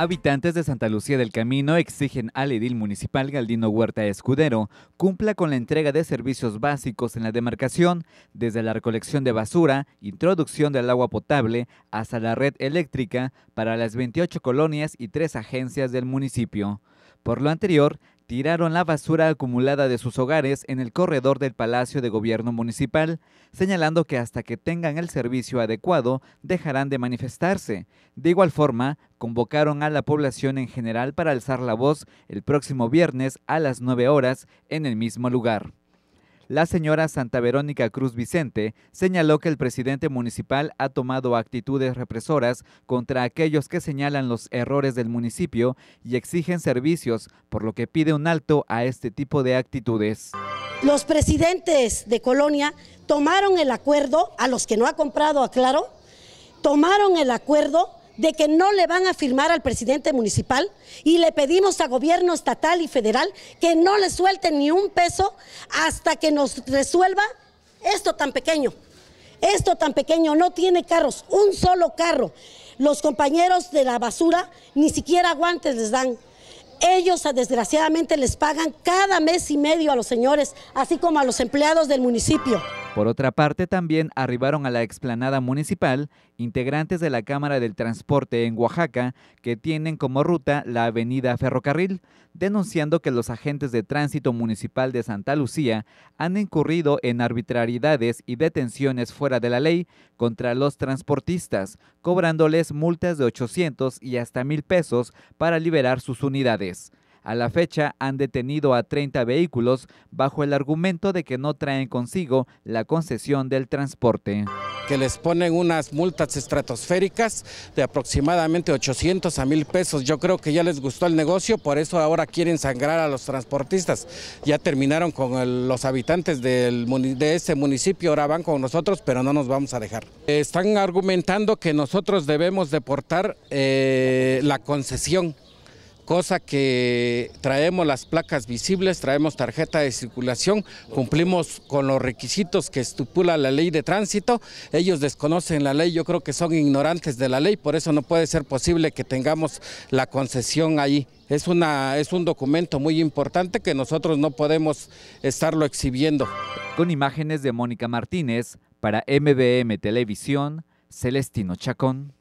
Habitantes de Santa Lucía del Camino exigen al edil municipal Galdino Huerta Escudero cumpla con la entrega de servicios básicos en la demarcación, desde la recolección de basura, introducción del agua potable, hasta la red eléctrica para las 28 colonias y tres agencias del municipio. Por lo anterior, tiraron la basura acumulada de sus hogares en el corredor del Palacio de Gobierno Municipal, señalando que hasta que tengan el servicio adecuado dejarán de manifestarse. De igual forma, convocaron a la población en general para alzar la voz el próximo viernes a las 9 horas en el mismo lugar. La señora Santa Verónica Cruz Vicente señaló que el presidente municipal ha tomado actitudes represoras contra aquellos que señalan los errores del municipio y exigen servicios, por lo que pide un alto a este tipo de actitudes. Los presidentes de Colonia tomaron el acuerdo, a los que no ha comprado, aclaro, tomaron el acuerdo de que no le van a firmar al presidente municipal y le pedimos a gobierno estatal y federal que no le suelten ni un peso hasta que nos resuelva esto tan pequeño. Esto tan pequeño no tiene carros, un solo carro. Los compañeros de la basura ni siquiera guantes les dan. Ellos desgraciadamente les pagan cada mes y medio a los señores, así como a los empleados del municipio. Por otra parte, también arribaron a la explanada municipal integrantes de la Cámara del Transporte en Oaxaca, que tienen como ruta la avenida Ferrocarril, denunciando que los agentes de tránsito municipal de Santa Lucía han incurrido en arbitrariedades y detenciones fuera de la ley contra los transportistas, cobrándoles multas de 800 y hasta 1000 pesos para liberar sus unidades. A la fecha han detenido a 30 vehículos bajo el argumento de que no traen consigo la concesión del transporte que les ponen unas multas estratosféricas de aproximadamente 800 a 1000 pesos. Yo creo que ya les gustó el negocio, por eso ahora quieren sangrar a los transportistas. Ya terminaron con los habitantes de este municipio, ahora van con nosotros, pero no nos vamos a dejar. Están argumentando que nosotros debemos deportar eh, la concesión cosa que traemos las placas visibles, traemos tarjeta de circulación, cumplimos con los requisitos que estipula la ley de tránsito, ellos desconocen la ley, yo creo que son ignorantes de la ley, por eso no puede ser posible que tengamos la concesión ahí. Es, una, es un documento muy importante que nosotros no podemos estarlo exhibiendo. Con imágenes de Mónica Martínez, para MBM Televisión, Celestino Chacón.